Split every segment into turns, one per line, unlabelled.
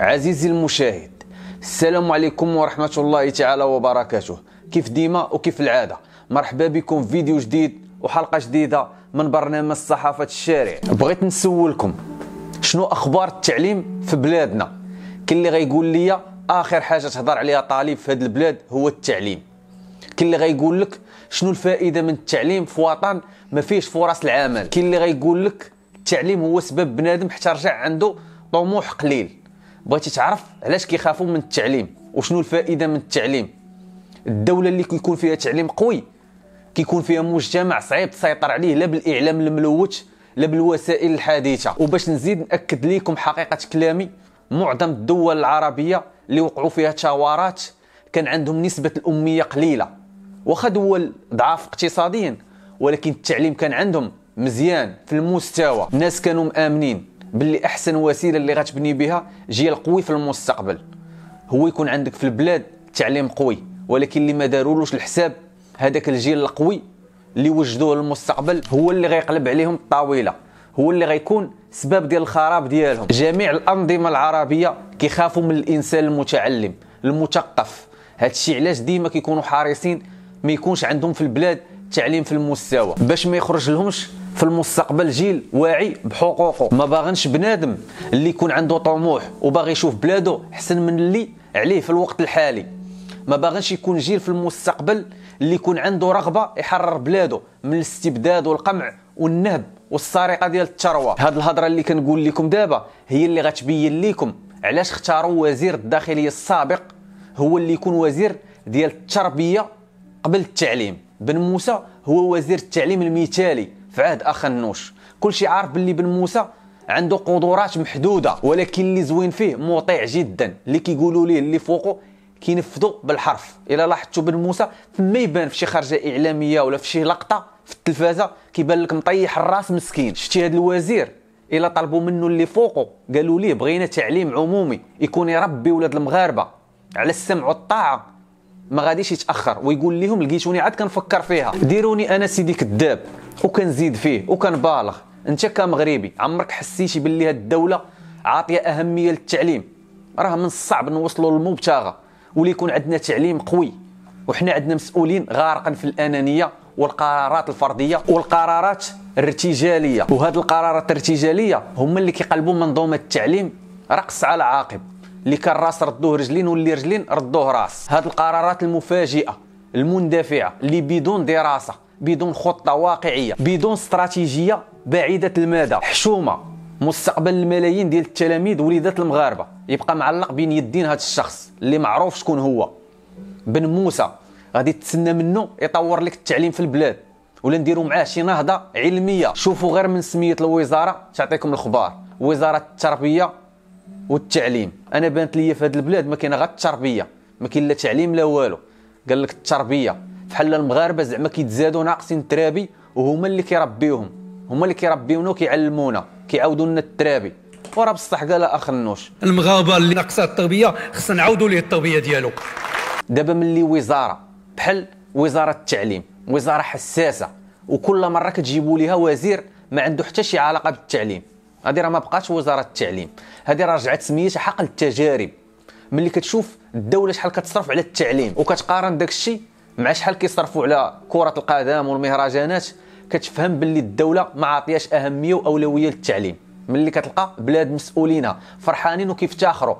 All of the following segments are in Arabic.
عزيزي المشاهد السلام عليكم ورحمة الله تعالى وبركاته كيف ديما وكيف العادة مرحبا بكم في فيديو جديد وحلقة جديدة من برنامج صحافة الشارع بغيت نسولكم شنو أخبار التعليم في بلادنا كل اللي غيقول لي آخر حاجة تهضر عليها طالب في هذه البلاد هو التعليم كل اللي غيقول لك شنو الفائدة من التعليم في وطن ما فيش فرص العمل كل اللي غيقول لك التعليم هو سبب بنادم حتى رجع عنده طموح قليل بغيتي تعرف علاش كيخافوا من التعليم وشنو الفائده من التعليم الدوله اللي كيكون فيها تعليم قوي كيكون فيها مجتمع صعيب تسيطر عليه لا بالاعلام الملوث لا بالوسائل الحديثه وباش نزيد ناكد لكم حقيقه كلامي معظم الدول العربيه اللي وقعوا فيها ثورات كان عندهم نسبه الاميه قليله واخا دول ضعاف اقتصاديا ولكن التعليم كان عندهم مزيان في المستوى الناس كانوا مامنين باللي احسن وسيله اللي غتبني بها جيل قوي في المستقبل هو يكون عندك في البلاد تعليم قوي ولكن اللي ما دارولوش الحساب هذاك الجيل القوي اللي وجدوه للمستقبل هو اللي غيقلب عليهم الطاوله هو اللي غيكون سبب ديال الخراب ديالهم جميع الانظمه العربيه كيخافوا من الانسان المتعلم المثقف هادشي علاش ديما كيكونوا حريصين ما يكونش عندهم في البلاد تعليم في المستوى باش ما يخرج لهمش في المستقبل جيل واعي بحقوقه ما باغنش بنادم اللي يكون عنده طموح وباغي يشوف بلاده احسن من اللي عليه في الوقت الحالي ما باغنش يكون جيل في المستقبل اللي يكون عنده رغبه يحرر بلاده من الاستبداد والقمع والنهب والسرقه ديال الثروه هاد الهضره اللي كنقول لكم دابا هي اللي غتبين لكم علاش اختاروا وزير الداخليه السابق هو اللي يكون وزير ديال التربيه قبل التعليم بن موسى هو وزير التعليم المثالي في عهد النوش نوش كلشي عارف باللي بن موسى عنده قدرات محدوده ولكن اللي زوين فيه مطيع جدا اللي كيقولوا ليه اللي فوقه كينفذوا بالحرف الا لاحظتوا بن موسى فما يبان في شي خرجه اعلاميه ولا في شي لقطه في التلفازه كيبان لك مطيح الراس مسكين شتي هذا الوزير الا طلبوا منه اللي فوقه قالوا ليه بغينا تعليم عمومي يكون يربي ولاد المغاربه على السمع والطاعه ما غاديش يتاخر ويقول لهم لقيتوني عاد كنفكر فيها ديروني انا سيدي كذاب وكنزيد فيه وكنبالغ انت كمغربي عمرك حسيتي باللي هاد الدوله عاطيه اهميه للتعليم راه من الصعب نوصلوا للمبتغى واللي يكون عندنا تعليم قوي وحنا عندنا مسؤولين غارقا في الانانيه والقرارات الفرديه والقرارات الارتجاليه وهاد القرارات الارتجاليه هما اللي كيقلبوا منظومه التعليم رقص على عاقب اللي كان راس ردوه رجلين واللي رجلين ردوه راس هاد القرارات المفاجئه المندفعه اللي بدون دراسه بدون خطه واقعيه بدون استراتيجيه بعيده المدى حشومه مستقبل الملايين ديال التلاميذ وليدات المغاربه يبقى معلق بين يدين هذا الشخص اللي معروف شكون هو بن موسى غادي تسنى منه يطور لك التعليم في البلاد ولا نديروا معاه شي نهضه علميه شوفوا غير من سميه الوزاره تعطيكم الخبار وزاره التربيه والتعليم انا بانت ليا في هذه البلاد ما كاين غير التربيه ما كاين لا تعليم لا والو قال لك التربيه بحال المغاربه زعما كيتزادوا ناقصين الترابي وهما اللي كيربيوهم هما اللي كيربيونا وكيعلمونا كيعاودوا لنا الترابي وراه بصح قال اخ النوش المغاربه اللي ناقصه التربيه خصنا نعاودوا ليه التربيه ديالو دابا ملي وزاره بحال وزاره التعليم وزاره حساسه وكل مره كتجيبوا ليها وزير ما عنده حتى شي علاقه بالتعليم هذه راه ما بقاتش وزاره التعليم هذه راه رجعت سميتها حقل التجارب ملي كتشوف الدوله شحال كتصرف على التعليم وكتقارن داك الشيء مع شحال كيصرفوا على كره القدم والمهرجانات كتفهم باللي الدوله ما عاطياش اهميه واولويه للتعليم ملي كتلقى بلاد مسؤولين فرحانين وكيفتخروا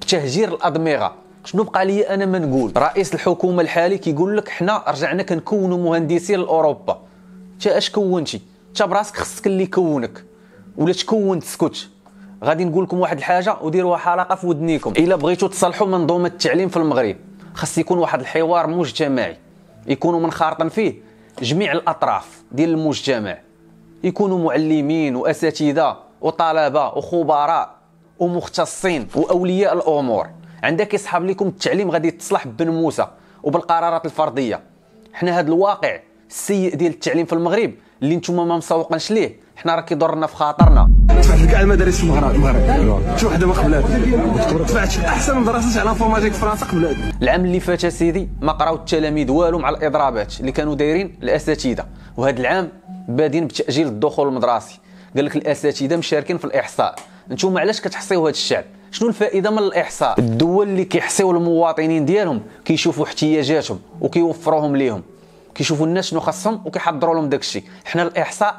بتهجير الادمغه شنو بقى لي انا ما نقول رئيس الحكومه الحالي كيقول لك حنا رجعنا كنكونوا مهندسين لاوروبا انت اش كونتي انت براسك خصك اللي يكونك ولا تكون تسكت غادي نقول لكم واحد الحاجه وديروها حلقه في ودنيكم الا بغيتوا تصلحوا منظومه التعليم في المغرب خص يكون واحد الحوار مجتمعي يكونوا منخرطين فيه جميع الاطراف ديال المجتمع يكونوا معلمين واساتذه وطلبه وخبراء ومختصين واولياء الامور عندك يصحاب لكم التعليم غادي يتصلح بن موسى وبالقرارات الفرديه حنا هذا الواقع السيء ديال التعليم في المغرب اللي نتوما ما مسوقنش ليه حنا راه كيضرنا في خاطرنا دفعت كاع المدارس في المغرب المغرب شي وحده ما قبلات دفعت احسن مدرسه على انفورماتيك في فرنسا قبلات العام اللي فات سيدي ما قراو التلاميذ والو مع الاضرابات اللي كانوا دايرين الاساتذه وهذا العام بادين بتاجيل الدخول المدرسي قال لك الاساتذه مشاركين في الاحصاء انتم علاش كتحصيو هذا الشعب شنو الفائده من الاحصاء الدول اللي كيحصيو المواطنين ديالهم كيشوفوا احتياجاتهم وكيوفروهم ليهم كيشوفوا الناس شنو خاصهم وكيحضروا لهم داك الشيء حنا الاحصاء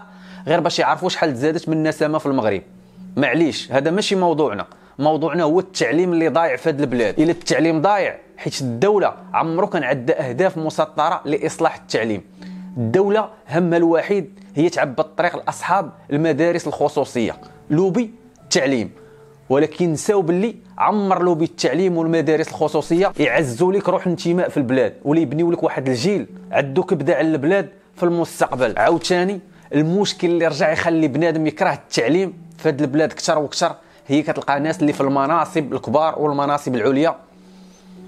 غير باش يعرفوا شحال تزادت من النسامه في المغرب معليش هذا ماشي موضوعنا موضوعنا هو التعليم اللي ضايع في هذه البلاد الا التعليم ضايع حيت الدوله عمرو كان عندها اهداف مسطره لاصلاح التعليم الدوله همها الوحيد هي تعبى الطريق لاصحاب المدارس الخصوصيه لوبي التعليم ولكن نساو باللي عمر له بالتعليم والمدارس الخصوصيه يعزوا لك روح انتماء في البلاد ولا يبنيوا لك واحد الجيل عدو كبده على البلاد في المستقبل عاوتاني المشكل اللي رجع يخلي بنادم يكره التعليم في هذه البلاد اكثر واكثر هي كتلقى ناس اللي في المناصب الكبار والمناصب العليا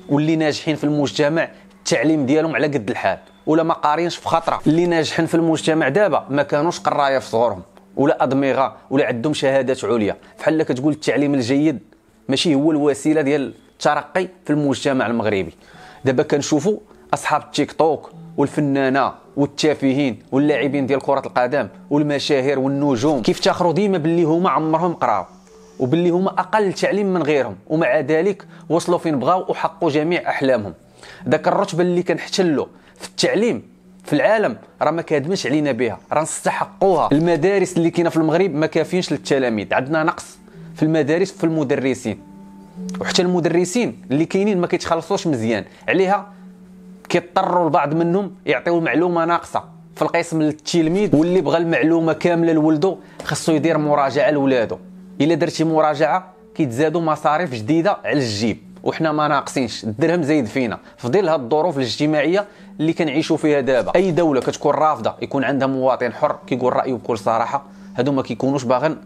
واللي ناجحين في المجتمع التعليم ديالهم على قد الحال ولا ما قارينش في خطره اللي ناجحين في المجتمع دابا ما كانوش قرايه في صغرهم ولا ادمغه ولا عندهم شهادات عليا بحال كتقول التعليم الجيد ماشي هو الوسيله ديال الترقي في المجتمع المغربي دابا كنشوفوا اصحاب التيك توك والفنانه والتافهين واللاعبين ديال كره القدم والمشاهير والنجوم كيفتخروا ديما باللي هما عمرهم قراو وباللي هما اقل تعليم من غيرهم ومع ذلك وصلوا فين بغاو وحققوا جميع احلامهم ذاك الرتبه اللي كنحتلو في التعليم في العالم راه ما كادمش علينا بها راه نستحقوها المدارس اللي كاينه في المغرب ما كافينش للتلاميذ عندنا نقص في المدارس في المدرسين وحتى المدرسين اللي كاينين ما كيتخلصوش مزيان عليها كيضطروا البعض منهم يعطيو معلومه ناقصه في القسم للتلميذ واللي بغى المعلومه كامله لولده خصو يدير مراجعه لولادو الا درتي مراجعه كيتزادوا مصاريف جديده على الجيب وحنا ما ناقصينش الدرهم زايد فينا في ظل هاد الظروف الاجتماعيه اللي كنعيشوا فيها دابا اي دوله كتكون رافضه يكون عندها مواطن حر كيقول رايه بكل صراحه هادو ما كيكونوش باغين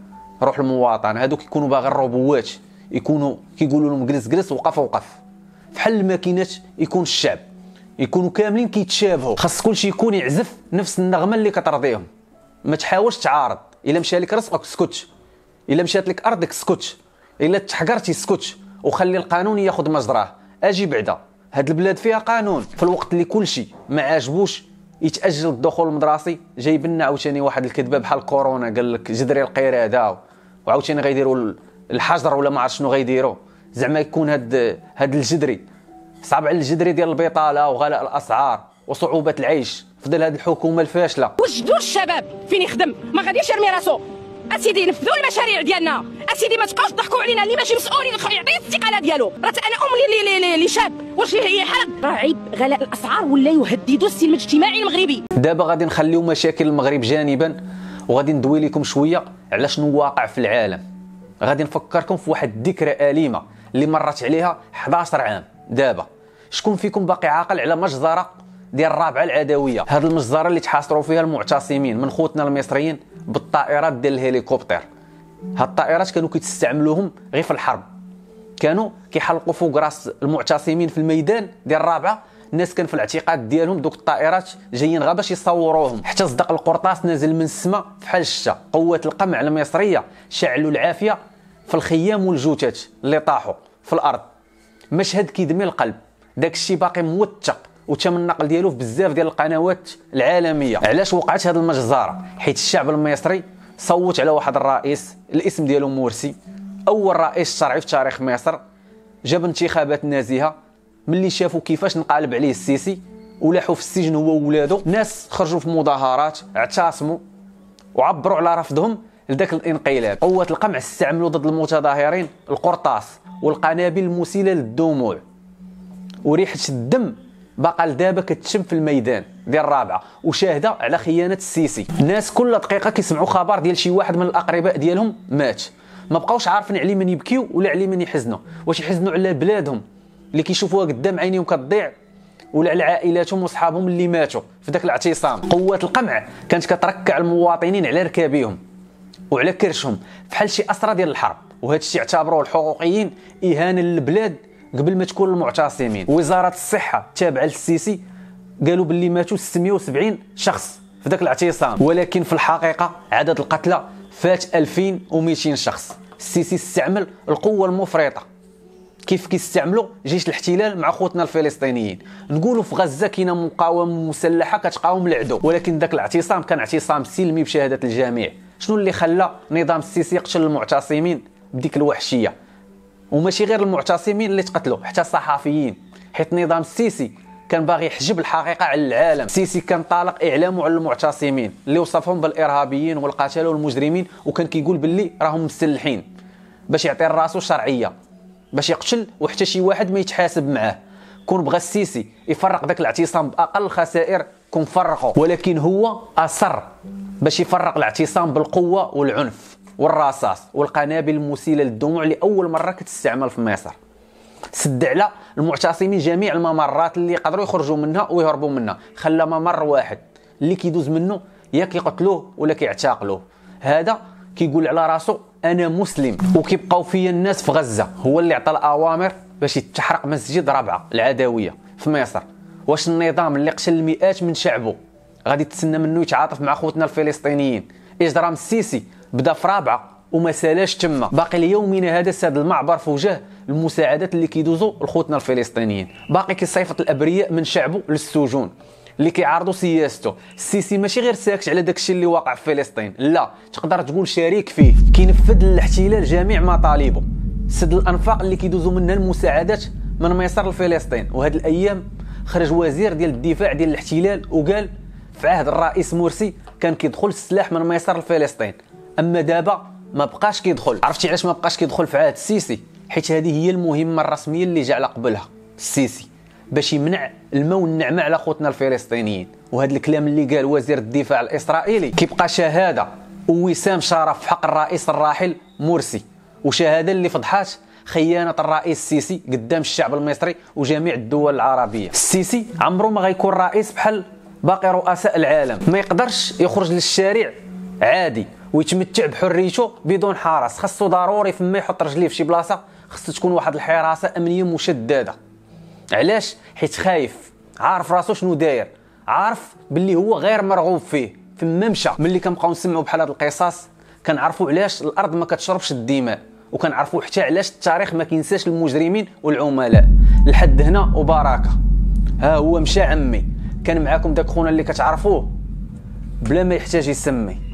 روح المواطن هادو كيكونوا باغين روبوات يكونوا كيقولوا لهم جلس جلس وقف وقف فحال الماكينات يكون الشعب يكونوا كاملين كيتشابهوا خاص كلشي يكون يعزف نفس النغمه اللي كترضيهم ما تحاولش تعارض الا مشى لك راسك سكت الا مشات لك ارضك سكت الا تحقرتي سكت وخلي القانون ياخذ مجراه اجي بعدا هاد البلاد فيها قانون في الوقت اللي كلشي ما عاجبوش يتاجل الدخول المدرسي جايب لنا عاوتاني واحد الكذبه بحال كورونا قال لك جدري القرده وعاوتاني غيديروا الحجر ولا ما عرف شنو غيديروا زعما يكون هاد هاد الجدري صعب على الجدري ديال البطاله وغلاء الاسعار وصعوبه العيش في ظل هاد الحكومه الفاشله وجدوا الشباب فين يخدم ما غاديش يرمي راسو اسيدي نفذوا المشاريع ديالنا اسيدي ما تبقاوش تضحكوا علينا اللي ماشي مسؤول يعطي الاستقاله ديالو راه انا ام لي لي لي شاب واش هي حرب راه عيب غلاء الاسعار ولا يهددوا السلم الاجتماعي المغربي دابا غادي نخليو مشاكل المغرب جانبا وغادي ندوي لكم شويه على شنو واقع في العالم غادي نفكركم في واحد الذكرى اليمه اللي مرت عليها 11 عام دابا شكون فيكم باقي عاقل على مجزره ديال الرابعه العدويه هذه المجزره اللي تحاصروا فيها المعتصمين من خوتنا المصريين بالطائرات ديال الهليكوبتر هاد الطائرات كانوا كيتستعملوهم غير في الحرب كانوا كيحلقوا فوق راس المعتصمين في الميدان ديال الرابعه الناس كان في الاعتقاد ديالهم دوك الطائرات جايين غير باش يصوروهم حتى صدق القرطاس نازل من السماء فحال الشتا قوات القمع المصريه شعلوا العافيه في الخيام والجثث اللي طاحوا في الارض مشهد كيدمي القلب داك الشيء باقي موثق وتم النقل ديالو في بزاف ديال القنوات العالميه علاش وقعت هذه المجزره حيت الشعب المصري صوت على واحد الرئيس الاسم ديالو مرسي اول رئيس شرعي في تاريخ مصر جاب انتخابات نازهه ملي شافوا كيفاش نقلب عليه السيسي ولاحوا في السجن هو وولادو ناس خرجوا في مظاهرات اعتصموا وعبروا على رفضهم لذاك الانقلاب قوة القمع استعملوا ضد المتظاهرين القرطاس والقنابل المسيلة للدموع وريحة الدم باقا لدابا كتشم في الميدان ديال الرابعه وشاهده على خيانه السيسي الناس كل دقيقه كيسمعوا خبر ديال شي واحد من الاقرباء ديالهم مات ما بقاوش عارفين عليه من يبكيو ولا عليه من يحزنوا واش يحزنوا على بلادهم اللي كيشوفوها قدام عينيهم كتضيع ولا على عائلاتهم وصحابهم اللي ماتوا في ذاك الاعتصام قوات القمع كانت كتركع المواطنين على ركابهم وعلى كرشهم بحال شي اسرى ديال الحرب وهذا الشيء اعتبروه الحقوقيين اهانه للبلاد قبل ما تكون المعتصمين وزاره الصحه تابعه للسيسي قالوا باللي ماتوا 670 شخص في ذاك الاعتصام ولكن في الحقيقه عدد القتلى فات 2200 شخص السيسي استعمل القوه المفرطه كيف كيستعملوا جيش الاحتلال مع خوتنا الفلسطينيين نقولوا في غزه كاينه مقاومه مسلحه كتقاوم العدو ولكن ذاك الاعتصام كان اعتصام سلمي بشهاده الجميع شنو اللي خلى نظام السيسي يقتل المعتصمين بديك الوحشيه وماشي غير المعتصمين اللي تقتلوا حتى الصحفيين حيت نظام السيسي كان باغي يحجب الحقيقه على العالم السيسي كان طالق اعلامه على المعتصمين اللي وصفهم بالارهابيين والقتله والمجرمين وكان كيقول باللي راهم مسلحين باش يعطي راسو شرعيه باش يقتل وحتى شي واحد ما يتحاسب معاه كون بغى السيسي يفرق ذاك الاعتصام باقل الخسائر كون فرقه ولكن هو اصر باش يفرق الاعتصام بالقوه والعنف والرصاص والقنابل المسيله للدموع لاول مره كتستعمل في مصر سد على المعتصمين جميع الممرات اللي يقدروا يخرجوا منها ويهربوا منها خلى ممر واحد اللي كيدوز منه يا كيقتلوه ولا كيعتقلوه هذا كيقول على راسو انا مسلم وكيبقاو فيا الناس في غزه هو اللي عطى الاوامر باش يتحرق مسجد ربعه العدويه في مصر واش النظام اللي قتل مئات من شعبه غادي تسنى منه يتعاطف مع خوتنا الفلسطينيين اجرام السيسي بدا في رابعه وما سالاش تما باقي ليومنا هذا ساد المعبر في وجه المساعدات اللي كيدوزوا لخوتنا الفلسطينيين باقي كيصيفط الابرياء من شعبه للسجون اللي كيعارضوا سياسته السيسي ماشي غير ساكت على داكشي اللي واقع في فلسطين لا تقدر تقول شريك فيه كينفذ الاحتلال جميع مطالبه سد الانفاق اللي كيدوزوا منها المساعدات من مصر لفلسطين وهاد الايام خرج وزير ديال الدفاع ديال الاحتلال وقال في عهد الرئيس مرسي كان كيدخل السلاح من ميسر لفلسطين اما دابا ما بقاش كيدخل عرفتي علاش ما بقاش كيدخل في عهد السيسي حيت هذه هي المهمه الرسميه اللي على قبلها السيسي باش يمنع الماء والنعمه على خوتنا الفلسطينيين وهذا الكلام اللي قال وزير الدفاع الاسرائيلي كيبقى شهاده ووسام شرف في حق الرئيس الراحل مرسي وشهاده اللي فضحات خيانه الرئيس السيسي قدام الشعب المصري وجميع الدول العربيه السيسي عمره ما غيكون رئيس بحال باقي رؤساء العالم ما يقدرش يخرج للشارع عادي ويتمتع بحريته بدون حرس خاصو ضروري فما يحط رجليه في شي بلاصه خص تكون واحد الحراسه امنيه مشدده علاش حيت خايف عارف راسو شنو داير عارف باللي هو غير مرغوب فيه فما مشى ملي كنبقاو نسمعوا بحال هاد القصص كنعرفوا علاش الارض ما كتشربش الدماء وكنعرفوا حتى علاش التاريخ ما كينساش المجرمين والعملاء لحد هنا وبركه ها هو مشى عمي كان معاكم داك خونا اللي كتعرفوه بلا ما يحتاج يسمي